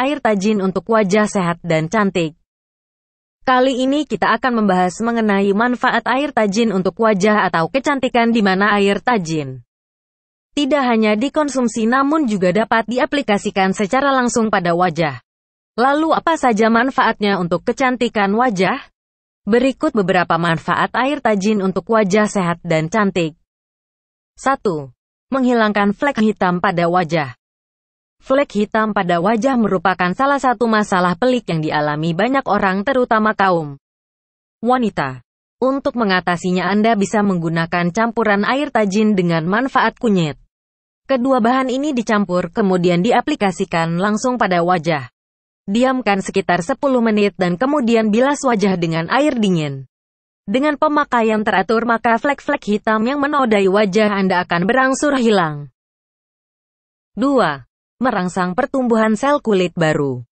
air tajin untuk wajah sehat dan cantik. Kali ini kita akan membahas mengenai manfaat air tajin untuk wajah atau kecantikan di mana air tajin tidak hanya dikonsumsi namun juga dapat diaplikasikan secara langsung pada wajah. Lalu apa saja manfaatnya untuk kecantikan wajah? Berikut beberapa manfaat air tajin untuk wajah sehat dan cantik. 1. Menghilangkan flek hitam pada wajah. Flek hitam pada wajah merupakan salah satu masalah pelik yang dialami banyak orang terutama kaum wanita. Untuk mengatasinya Anda bisa menggunakan campuran air tajin dengan manfaat kunyit. Kedua bahan ini dicampur kemudian diaplikasikan langsung pada wajah. Diamkan sekitar 10 menit dan kemudian bilas wajah dengan air dingin. Dengan pemakaian teratur maka flek-flek hitam yang menodai wajah Anda akan berangsur hilang. 2 merangsang pertumbuhan sel kulit baru.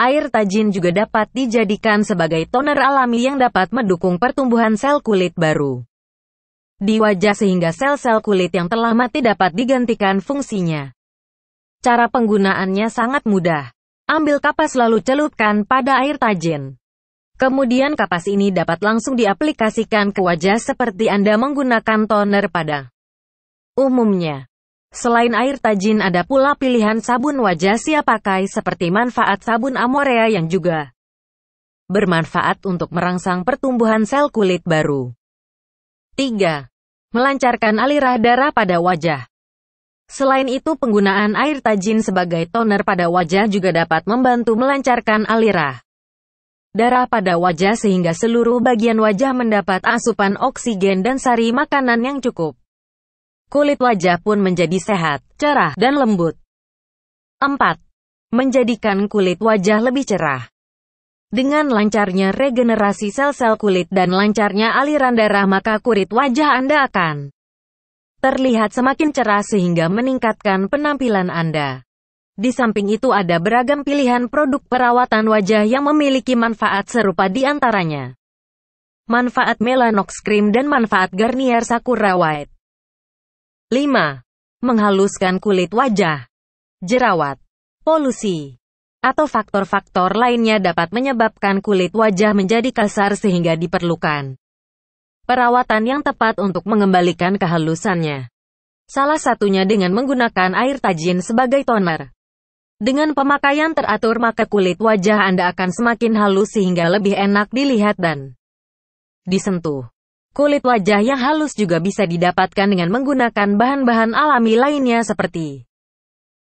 Air tajin juga dapat dijadikan sebagai toner alami yang dapat mendukung pertumbuhan sel kulit baru di wajah sehingga sel-sel kulit yang telah mati dapat digantikan fungsinya. Cara penggunaannya sangat mudah. Ambil kapas lalu celupkan pada air tajin. Kemudian kapas ini dapat langsung diaplikasikan ke wajah seperti Anda menggunakan toner pada umumnya. Selain air tajin ada pula pilihan sabun wajah siap pakai seperti manfaat sabun Amorea yang juga bermanfaat untuk merangsang pertumbuhan sel kulit baru. 3. Melancarkan aliran darah pada wajah. Selain itu penggunaan air tajin sebagai toner pada wajah juga dapat membantu melancarkan aliran darah pada wajah sehingga seluruh bagian wajah mendapat asupan oksigen dan sari makanan yang cukup. Kulit wajah pun menjadi sehat, cerah, dan lembut. 4. Menjadikan kulit wajah lebih cerah. Dengan lancarnya regenerasi sel-sel kulit dan lancarnya aliran darah maka kulit wajah Anda akan terlihat semakin cerah sehingga meningkatkan penampilan Anda. Di samping itu ada beragam pilihan produk perawatan wajah yang memiliki manfaat serupa di antaranya. Manfaat Melanox Cream dan manfaat Garnier Sakura White. 5. Menghaluskan kulit wajah, jerawat, polusi, atau faktor-faktor lainnya dapat menyebabkan kulit wajah menjadi kasar sehingga diperlukan perawatan yang tepat untuk mengembalikan kehalusannya. Salah satunya dengan menggunakan air tajin sebagai toner. Dengan pemakaian teratur maka kulit wajah Anda akan semakin halus sehingga lebih enak dilihat dan disentuh. Kulit wajah yang halus juga bisa didapatkan dengan menggunakan bahan-bahan alami lainnya seperti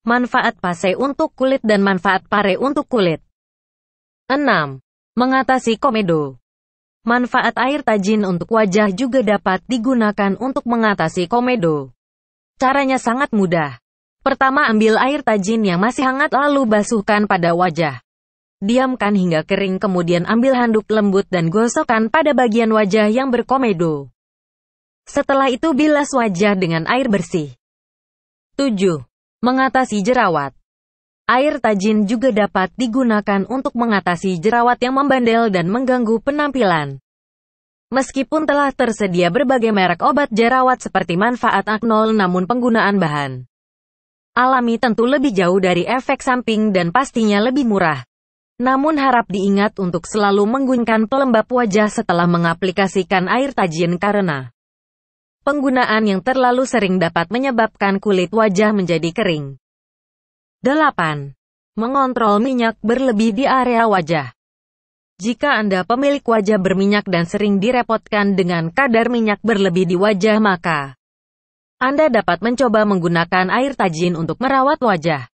manfaat pase untuk kulit dan manfaat pare untuk kulit. 6. Mengatasi komedo Manfaat air tajin untuk wajah juga dapat digunakan untuk mengatasi komedo. Caranya sangat mudah. Pertama ambil air tajin yang masih hangat lalu basuhkan pada wajah. Diamkan hingga kering kemudian ambil handuk lembut dan gosokkan pada bagian wajah yang berkomedo. Setelah itu bilas wajah dengan air bersih. 7. Mengatasi jerawat Air tajin juga dapat digunakan untuk mengatasi jerawat yang membandel dan mengganggu penampilan. Meskipun telah tersedia berbagai merek obat jerawat seperti manfaat Aknol namun penggunaan bahan alami tentu lebih jauh dari efek samping dan pastinya lebih murah. Namun harap diingat untuk selalu menggunakan pelembab wajah setelah mengaplikasikan air tajin karena penggunaan yang terlalu sering dapat menyebabkan kulit wajah menjadi kering. 8. Mengontrol minyak berlebih di area wajah. Jika Anda pemilik wajah berminyak dan sering direpotkan dengan kadar minyak berlebih di wajah maka Anda dapat mencoba menggunakan air tajin untuk merawat wajah.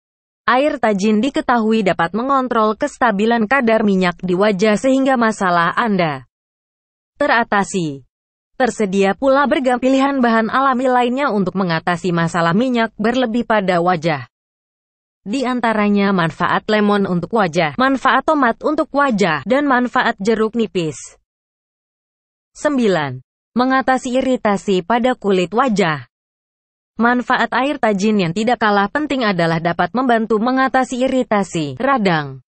Air tajin diketahui dapat mengontrol kestabilan kadar minyak di wajah sehingga masalah Anda teratasi. Tersedia pula bergam pilihan bahan alami lainnya untuk mengatasi masalah minyak berlebih pada wajah. Di antaranya manfaat lemon untuk wajah, manfaat tomat untuk wajah, dan manfaat jeruk nipis. 9. Mengatasi iritasi pada kulit wajah. Manfaat air tajin yang tidak kalah penting adalah dapat membantu mengatasi iritasi, radang,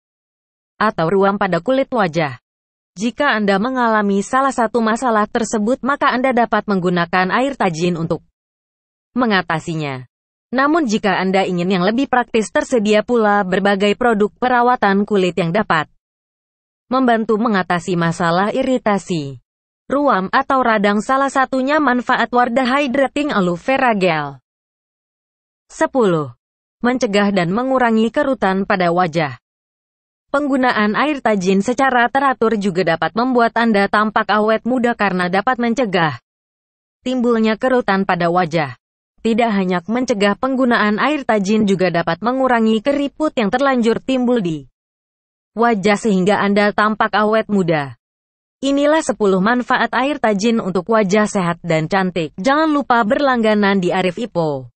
atau ruam pada kulit wajah. Jika Anda mengalami salah satu masalah tersebut maka Anda dapat menggunakan air tajin untuk mengatasinya. Namun jika Anda ingin yang lebih praktis tersedia pula berbagai produk perawatan kulit yang dapat membantu mengatasi masalah iritasi ruam atau radang salah satunya manfaat Wardah Hydrating Aloe Vera Gel. 10. Mencegah dan mengurangi kerutan pada wajah. Penggunaan air tajin secara teratur juga dapat membuat Anda tampak awet muda karena dapat mencegah timbulnya kerutan pada wajah. Tidak hanya mencegah penggunaan air tajin juga dapat mengurangi keriput yang terlanjur timbul di wajah sehingga Anda tampak awet muda. Inilah 10 manfaat air tajin untuk wajah sehat dan cantik. Jangan lupa berlangganan di Arif Ipo.